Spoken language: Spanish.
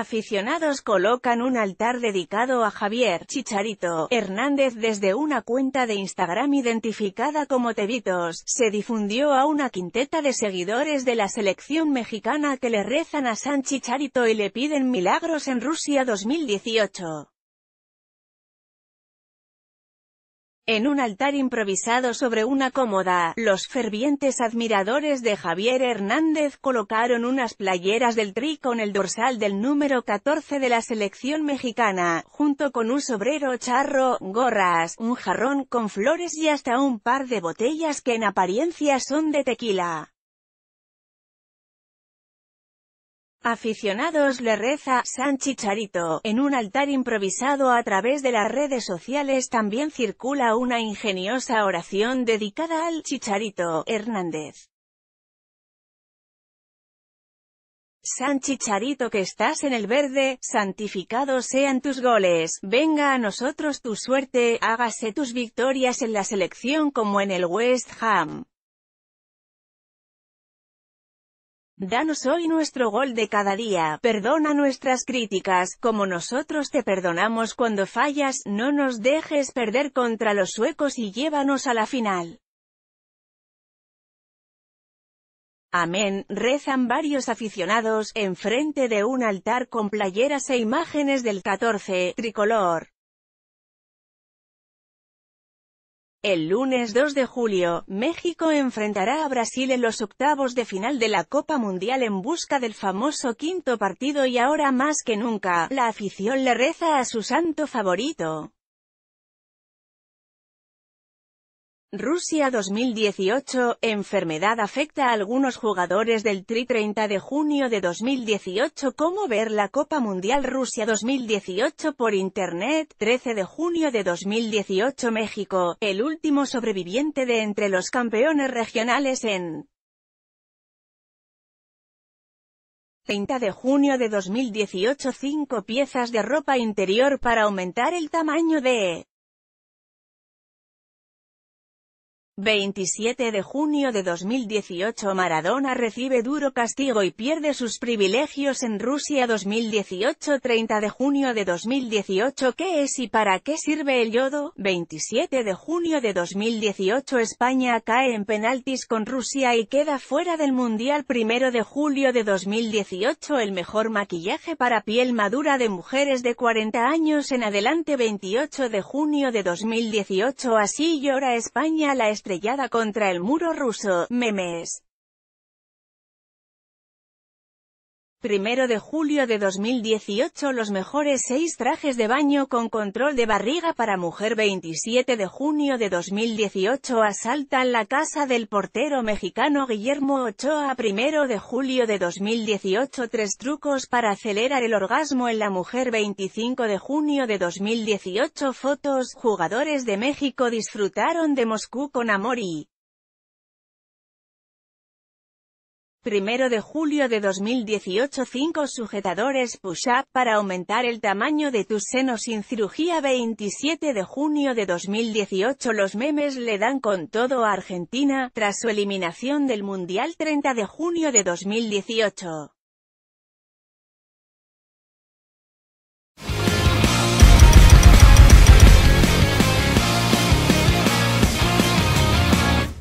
Aficionados colocan un altar dedicado a Javier Chicharito Hernández desde una cuenta de Instagram identificada como Tevitos. Se difundió a una quinteta de seguidores de la selección mexicana que le rezan a San Chicharito y le piden milagros en Rusia 2018. En un altar improvisado sobre una cómoda, los fervientes admiradores de Javier Hernández colocaron unas playeras del Tri con el dorsal del número 14 de la selección mexicana, junto con un sobrero charro, gorras, un jarrón con flores y hasta un par de botellas que en apariencia son de tequila. aficionados le reza San Chicharito. En un altar improvisado a través de las redes sociales también circula una ingeniosa oración dedicada al Chicharito Hernández. San Chicharito que estás en el verde, santificados sean tus goles, venga a nosotros tu suerte, hágase tus victorias en la selección como en el West Ham. Danos hoy nuestro gol de cada día, perdona nuestras críticas, como nosotros te perdonamos cuando fallas, no nos dejes perder contra los suecos y llévanos a la final. Amén, rezan varios aficionados, enfrente de un altar con playeras e imágenes del 14, tricolor. El lunes 2 de julio, México enfrentará a Brasil en los octavos de final de la Copa Mundial en busca del famoso quinto partido y ahora más que nunca, la afición le reza a su santo favorito. Rusia 2018, enfermedad afecta a algunos jugadores del Tri 30 de junio de 2018 Cómo ver la Copa Mundial Rusia 2018 por Internet 13 de junio de 2018 México, el último sobreviviente de entre los campeones regionales en 30 de junio de 2018 5 piezas de ropa interior para aumentar el tamaño de 27 de junio de 2018 Maradona recibe duro castigo y pierde sus privilegios en Rusia 2018 30 de junio de 2018 ¿Qué es y para qué sirve el yodo? 27 de junio de 2018 España cae en penaltis con Rusia y queda fuera del Mundial 1 de julio de 2018 El mejor maquillaje para piel madura de mujeres de 40 años en adelante 28 de junio de 2018 Así llora España la estrella estrellada contra el muro ruso, memes. 1 de julio de 2018 Los mejores seis trajes de baño con control de barriga para mujer 27 de junio de 2018 Asaltan la casa del portero mexicano Guillermo Ochoa 1 de julio de 2018 Tres trucos para acelerar el orgasmo en la mujer 25 de junio de 2018 Fotos Jugadores de México disfrutaron de Moscú con amor y 1 de julio de 2018 5 sujetadores push-up para aumentar el tamaño de tus senos sin cirugía 27 de junio de 2018 Los memes le dan con todo a Argentina, tras su eliminación del Mundial 30 de junio de 2018.